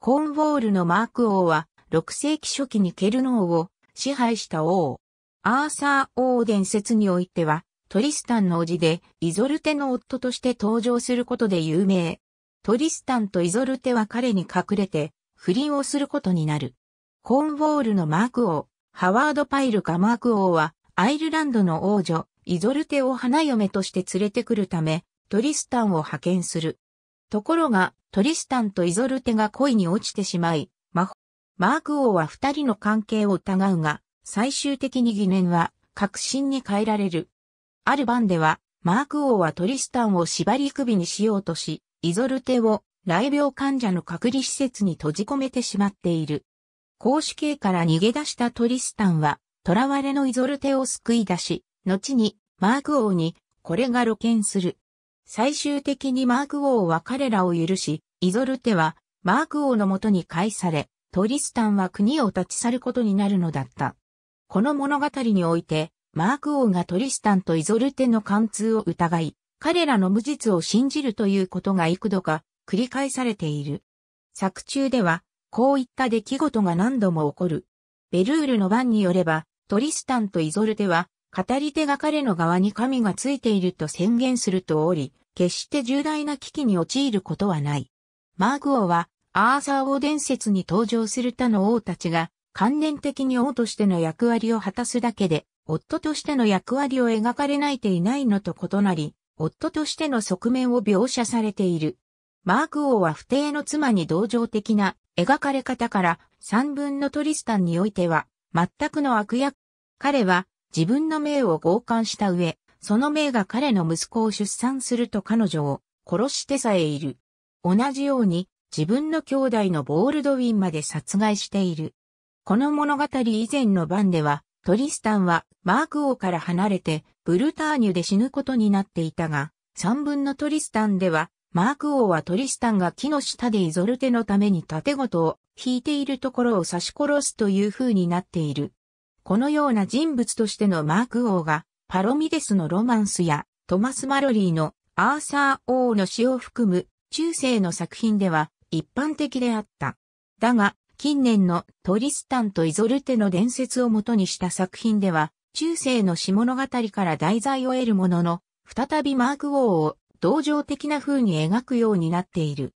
コーンウォールのマーク王は、6世紀初期にケルノーを支配した王。アーサー王伝説においては、トリスタンの叔父で、イゾルテの夫として登場することで有名。トリスタンとイゾルテは彼に隠れて、不倫をすることになる。コーンウォールのマーク王、ハワード・パイルガマーク王は、アイルランドの王女、イゾルテを花嫁として連れてくるため、トリスタンを派遣する。ところが、トリスタンとイゾルテが恋に落ちてしまい、マーク王は二人の関係を疑うが、最終的に疑念は、確信に変えられる。ある晩では、マーク王はトリスタンを縛り首にしようとし、イゾルテを、雷病患者の隔離施設に閉じ込めてしまっている。公主刑から逃げ出したトリスタンは、囚われのイゾルテを救い出し、後に、マーク王に、これが露見する。最終的にマーク王は彼らを許し、イゾルテはマーク王のもとに返され、トリスタンは国を立ち去ることになるのだった。この物語において、マーク王がトリスタンとイゾルテの貫通を疑い、彼らの無実を信じるということが幾度か繰り返されている。作中では、こういった出来事が何度も起こる。ベルールの番によれば、トリスタンとイゾルテは、語り手が彼の側に神がついていると宣言するとおり、決して重大な危機に陥ることはない。マーク王は、アーサー王伝説に登場する他の王たちが、関連的に王としての役割を果たすだけで、夫としての役割を描かれないていないのと異なり、夫としての側面を描写されている。マーク王は不定の妻に同情的な描かれ方から三分のトリスタンにおいては全くの悪役。彼は自分の命を強姦した上、その命が彼の息子を出産すると彼女を殺してさえいる。同じように自分の兄弟のボールドウィンまで殺害している。この物語以前の番では、トリスタンはマーク王から離れてブルターニュで死ぬことになっていたが、三分のトリスタンでは、マーク王はトリスタンが木の下でイゾルテのために盾ごとを引いているところを刺し殺すという風になっている。このような人物としてのマーク王がパロミデスのロマンスやトマス・マロリーのアーサー王の詩を含む中世の作品では一般的であった。だが、近年のトリスタンとイゾルテの伝説をもとにした作品では、中世の詩物語から題材を得るものの、再びマーク王を同情的な風に描くようになっている。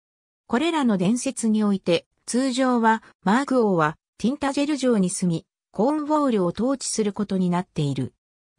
これらの伝説において、通常はマーク王はティンタジェル城に住み、コーンウォールを統治することになっている。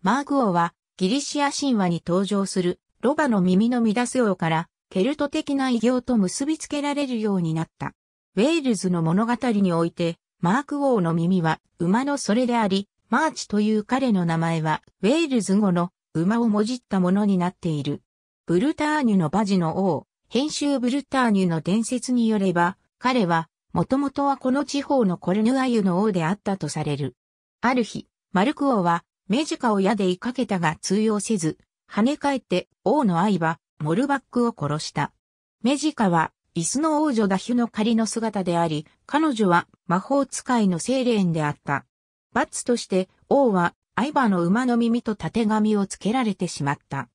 マーク王はギリシア神話に登場するロバの耳の乱す王からケルト的な偉業と結びつけられるようになった。ウェールズの物語においてマーク王の耳は馬のそれであり、マーチという彼の名前はウェールズ語の馬をもじったものになっている。ブルターニュのバジの王、編集ブルターニュの伝説によれば、彼は、もともとはこの地方のコルヌアユの王であったとされる。ある日、マルク王は、メジカを矢で追いかけたが通用せず、跳ね返って王の愛はモルバックを殺した。メジカは椅子の王女ダヒュの仮の姿であり、彼女は魔法使いの精霊であった。罰として王は相場の馬の耳と縦紙をつけられてしまった。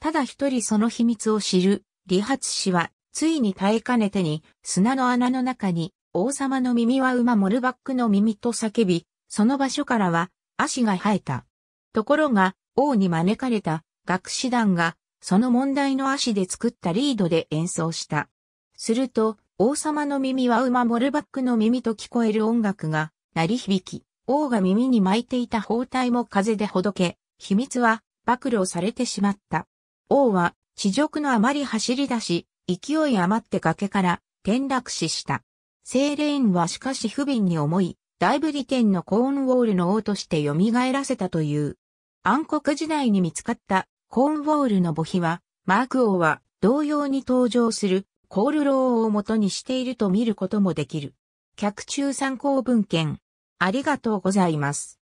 ただ一人その秘密を知る、理髪師は、ついに耐えかねてに、砂の穴の中に、王様の耳は馬モルバックの耳と叫び、その場所からは、足が生えた。ところが、王に招かれた学士団が、その問題の足で作ったリードで演奏した。すると、王様の耳は馬モルバックの耳と聞こえる音楽が鳴り響き、王が耳に巻いていた包帯も風でほどけ、秘密は暴露されてしまった。王は、地辱のあまり走り出し、勢い余って崖から転落死した。セーレーンはしかし不憫に思い、大ブリテンのコーンウォールの王として蘇らせたという。暗黒時代に見つかったコーンウォールの墓碑は、マーク王は同様に登場するコールローを元にしていると見ることもできる。客中参考文献。ありがとうございます。